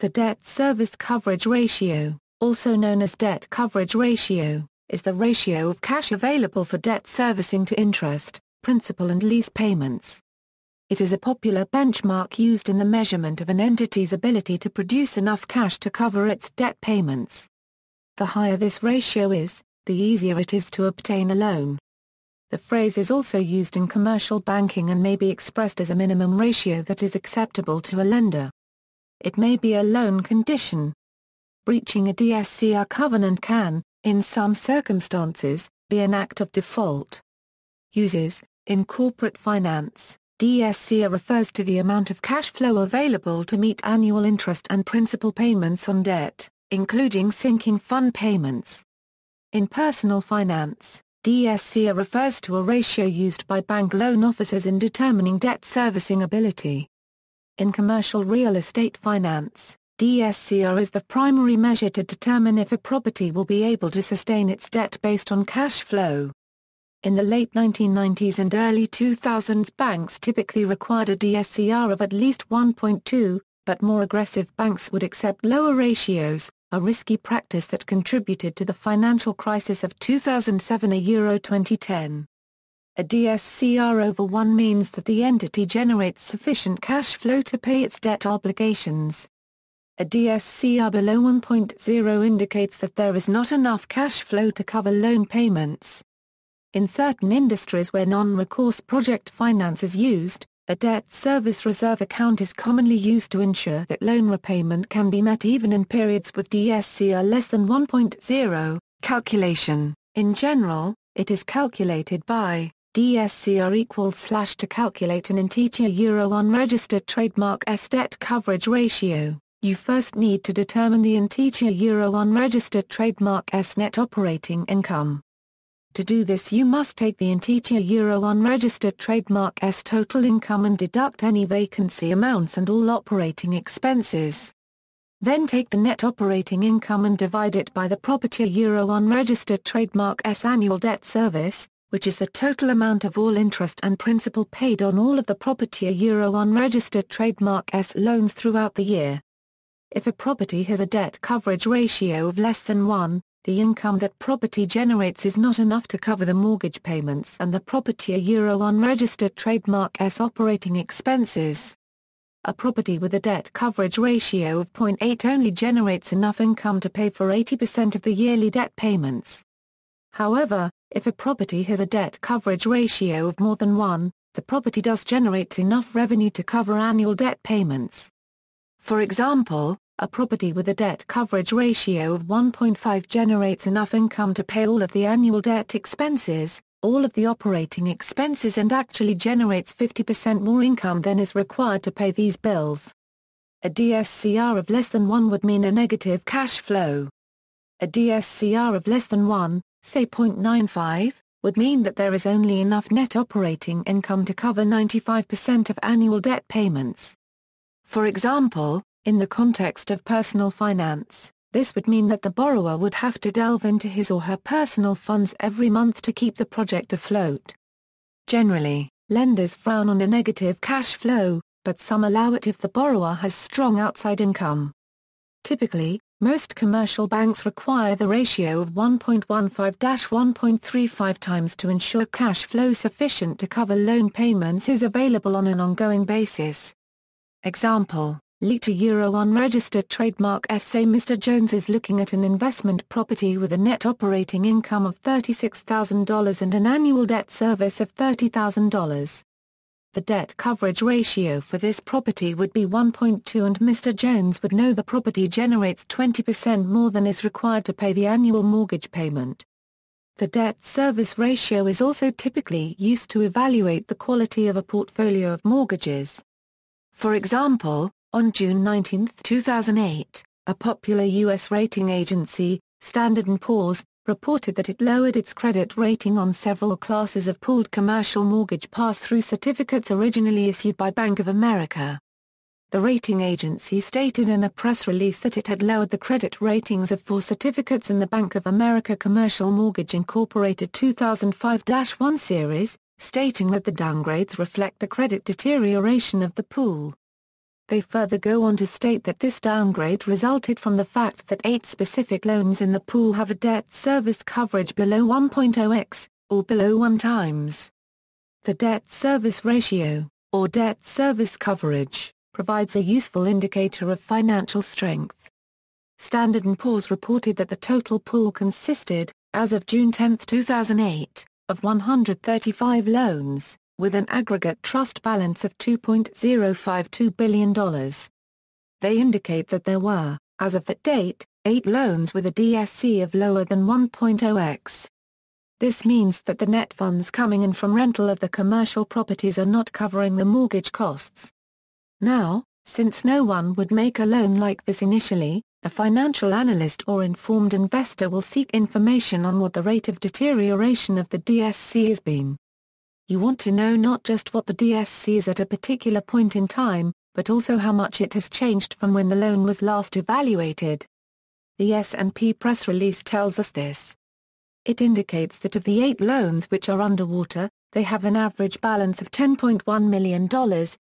The debt service coverage ratio, also known as debt coverage ratio, is the ratio of cash available for debt servicing to interest, principal and lease payments. It is a popular benchmark used in the measurement of an entity's ability to produce enough cash to cover its debt payments. The higher this ratio is, the easier it is to obtain a loan. The phrase is also used in commercial banking and may be expressed as a minimum ratio that is acceptable to a lender it may be a loan condition. Breaching a DSCR covenant can, in some circumstances, be an act of default. Uses, in corporate finance, DSCR refers to the amount of cash flow available to meet annual interest and principal payments on debt, including sinking fund payments. In personal finance, DSCR refers to a ratio used by bank loan officers in determining debt servicing ability. In commercial real estate finance, DSCR is the primary measure to determine if a property will be able to sustain its debt based on cash flow. In the late 1990s and early 2000s banks typically required a DSCR of at least 1.2, but more aggressive banks would accept lower ratios, a risky practice that contributed to the financial crisis of 2007 a Euro 2010. A DSCR over 1 means that the entity generates sufficient cash flow to pay its debt obligations. A DSCR below 1.0 indicates that there is not enough cash flow to cover loan payments. In certain industries where non-recourse project finance is used, a debt service reserve account is commonly used to ensure that loan repayment can be met even in periods with DSCR less than 1.0. Calculation In general, it is calculated by DSCR equals slash to calculate an integer euro unregistered trademark S debt coverage ratio, you first need to determine the integer euro unregistered trademark S net operating income. To do this you must take the integer euro unregistered trademark S total income and deduct any vacancy amounts and all operating expenses. Then take the net operating income and divide it by the property euro unregistered trademark S annual debt service, which is the total amount of all interest and principal paid on all of the property a euro unregistered trademark S loans throughout the year. If a property has a debt coverage ratio of less than 1, the income that property generates is not enough to cover the mortgage payments and the property a euro unregistered trademark S operating expenses. A property with a debt coverage ratio of 0.8 only generates enough income to pay for 80% of the yearly debt payments. However, if a property has a debt coverage ratio of more than 1, the property does generate enough revenue to cover annual debt payments. For example, a property with a debt coverage ratio of 1.5 generates enough income to pay all of the annual debt expenses, all of the operating expenses and actually generates 50% more income than is required to pay these bills. A DSCR of less than 1 would mean a negative cash flow. A DSCR of less than 1, say 0.95, would mean that there is only enough net operating income to cover 95% of annual debt payments. For example, in the context of personal finance, this would mean that the borrower would have to delve into his or her personal funds every month to keep the project afloat. Generally, lenders frown on a negative cash flow, but some allow it if the borrower has strong outside income. Typically, most commercial banks require the ratio of 1.15-1.35 times to ensure cash flow sufficient to cover loan payments is available on an ongoing basis. Example, Lita Euro unregistered trademark SA Mr. Jones is looking at an investment property with a net operating income of $36,000 and an annual debt service of $30,000. The debt coverage ratio for this property would be 1.2 and Mr. Jones would know the property generates 20% more than is required to pay the annual mortgage payment. The debt service ratio is also typically used to evaluate the quality of a portfolio of mortgages. For example, on June 19, 2008, a popular U.S. rating agency, Standard & Poor's, reported that it lowered its credit rating on several classes of pooled commercial mortgage pass-through certificates originally issued by Bank of America. The rating agency stated in a press release that it had lowered the credit ratings of four certificates in the Bank of America Commercial Mortgage Incorporated 2005-1 series, stating that the downgrades reflect the credit deterioration of the pool. They further go on to state that this downgrade resulted from the fact that eight specific loans in the pool have a debt service coverage below 1.0x, or below 1 times. The debt service ratio, or debt service coverage, provides a useful indicator of financial strength. Standard & Poor's reported that the total pool consisted, as of June 10, 2008, of 135 loans, with an aggregate trust balance of $2.052 billion. They indicate that there were, as of that date, eight loans with a DSC of lower than 1.0x. This means that the net funds coming in from rental of the commercial properties are not covering the mortgage costs. Now, since no one would make a loan like this initially, a financial analyst or informed investor will seek information on what the rate of deterioration of the DSC has been, you want to know not just what the DSC is at a particular point in time, but also how much it has changed from when the loan was last evaluated. The S&P press release tells us this. It indicates that of the eight loans which are underwater, they have an average balance of $10.1 million,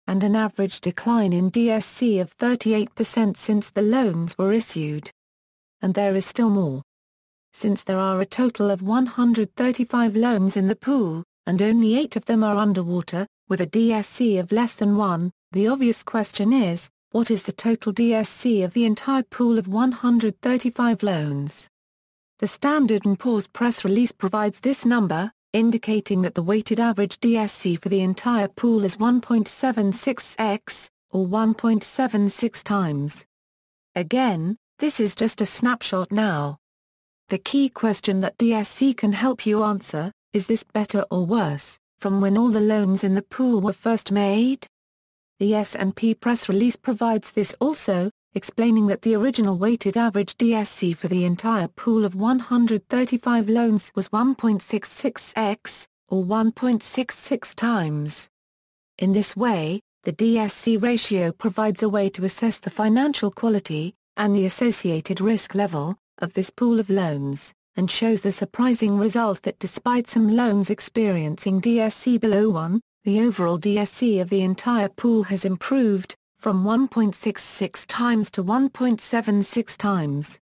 and an average decline in DSC of 38% since the loans were issued. And there is still more. Since there are a total of 135 loans in the pool, and only eight of them are underwater, with a DSC of less than 1, the obvious question is, what is the total DSC of the entire pool of 135 loans? The Standard & Poor's press release provides this number, indicating that the weighted average DSC for the entire pool is 1.76x, or 1.76 times. Again, this is just a snapshot now. The key question that DSC can help you answer, is this better or worse, from when all the loans in the pool were first made? The S&P press release provides this also, explaining that the original weighted average DSC for the entire pool of 135 loans was 1.66x, or 1.66 times. In this way, the DSC ratio provides a way to assess the financial quality, and the associated risk level, of this pool of loans and shows the surprising result that despite some loans experiencing DSC below 1, the overall DSC of the entire pool has improved, from 1.66 times to 1.76 times.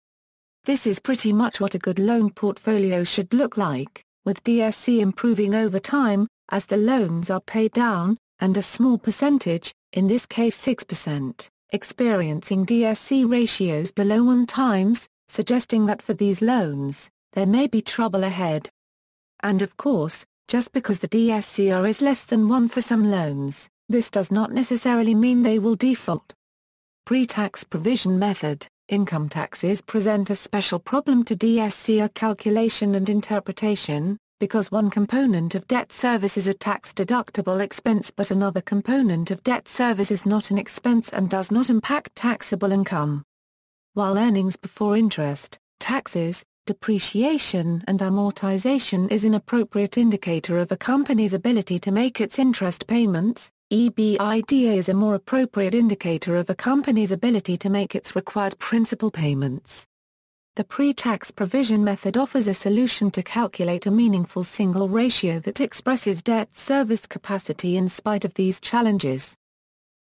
This is pretty much what a good loan portfolio should look like, with DSC improving over time, as the loans are paid down, and a small percentage, in this case 6%, experiencing DSC ratios below 1 times, suggesting that for these loans, there may be trouble ahead. And of course, just because the DSCR is less than 1 for some loans, this does not necessarily mean they will default. Pre-tax provision method Income taxes present a special problem to DSCR calculation and interpretation, because one component of debt service is a tax-deductible expense but another component of debt service is not an expense and does not impact taxable income. While earnings before interest, taxes, depreciation and amortization is an appropriate indicator of a company's ability to make its interest payments, EBITDA is a more appropriate indicator of a company's ability to make its required principal payments. The pre-tax provision method offers a solution to calculate a meaningful single ratio that expresses debt service capacity in spite of these challenges.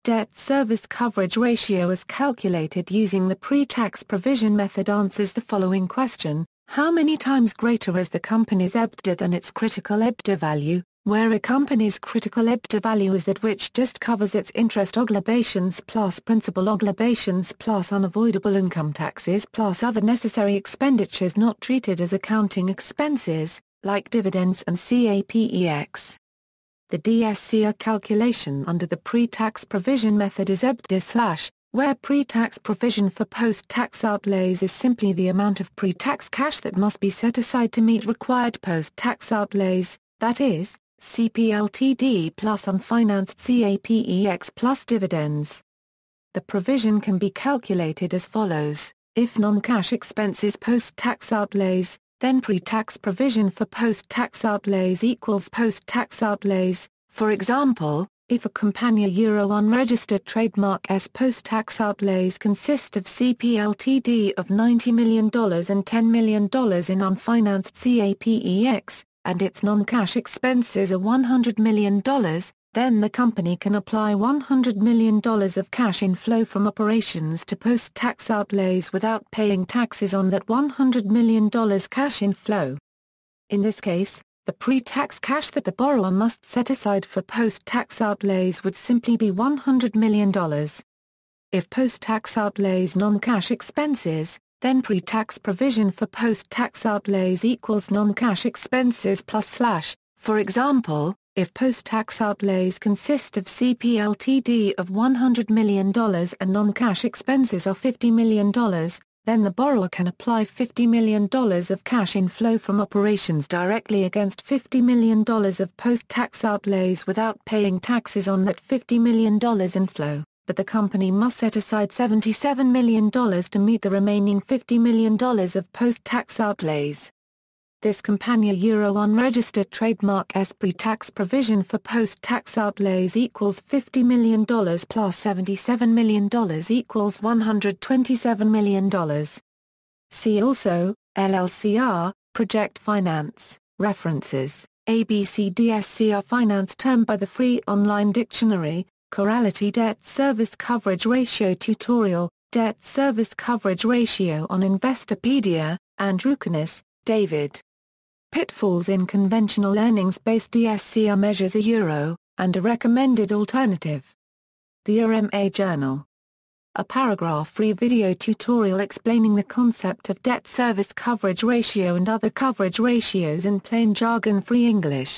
Debt service coverage ratio as calculated using the pre-tax provision method answers the following question, how many times greater is the company's EBITDA than its critical EBITDA value, where a company's critical EBITDA value is that which just covers its interest obligations plus principal obligations plus unavoidable income taxes plus other necessary expenditures not treated as accounting expenses, like dividends and CAPEX. The DSCR calculation under the pre-tax provision method is EBDA slash, where pre-tax provision for post-tax outlays is simply the amount of pre-tax cash that must be set aside to meet required post-tax outlays, that is, CPLTD plus unfinanced CAPEX plus dividends. The provision can be calculated as follows, if non-cash expenses post-tax outlays, then pre-tax provision for post-tax outlays equals post-tax outlays, for example, if a Compania Euro unregistered trademark S post-tax outlays consist of CPLTD of $90 million and $10 million in unfinanced CAPEX, and its non-cash expenses are $100 million, then the company can apply $100 million of cash inflow from operations to post-tax outlays without paying taxes on that $100 million cash inflow. In this case, the pre-tax cash that the borrower must set aside for post-tax outlays would simply be $100 million. If post-tax outlays non-cash expenses, then pre-tax provision for post-tax outlays equals non-cash expenses plus slash, for example, if post-tax outlays consist of CPLTD of $100 million and non-cash expenses of $50 million, then the borrower can apply $50 million of cash inflow from operations directly against $50 million of post-tax outlays without paying taxes on that $50 million inflow, but the company must set aside $77 million to meet the remaining $50 million of post-tax outlays. This Campania Euro unregistered trademark Esprit tax provision for post-tax outlays equals $50 million plus $77 million equals $127 million. See also, LLCR, Project Finance, References, ABCDSCR Finance term by the Free Online Dictionary, Corality Debt Service Coverage Ratio Tutorial, Debt Service Coverage Ratio on Investopedia, Andrukinis, David. Pitfalls in conventional earnings-based DSCR measures a euro, and a recommended alternative. The RMA Journal. A paragraph-free video tutorial explaining the concept of debt service coverage ratio and other coverage ratios in plain jargon-free English.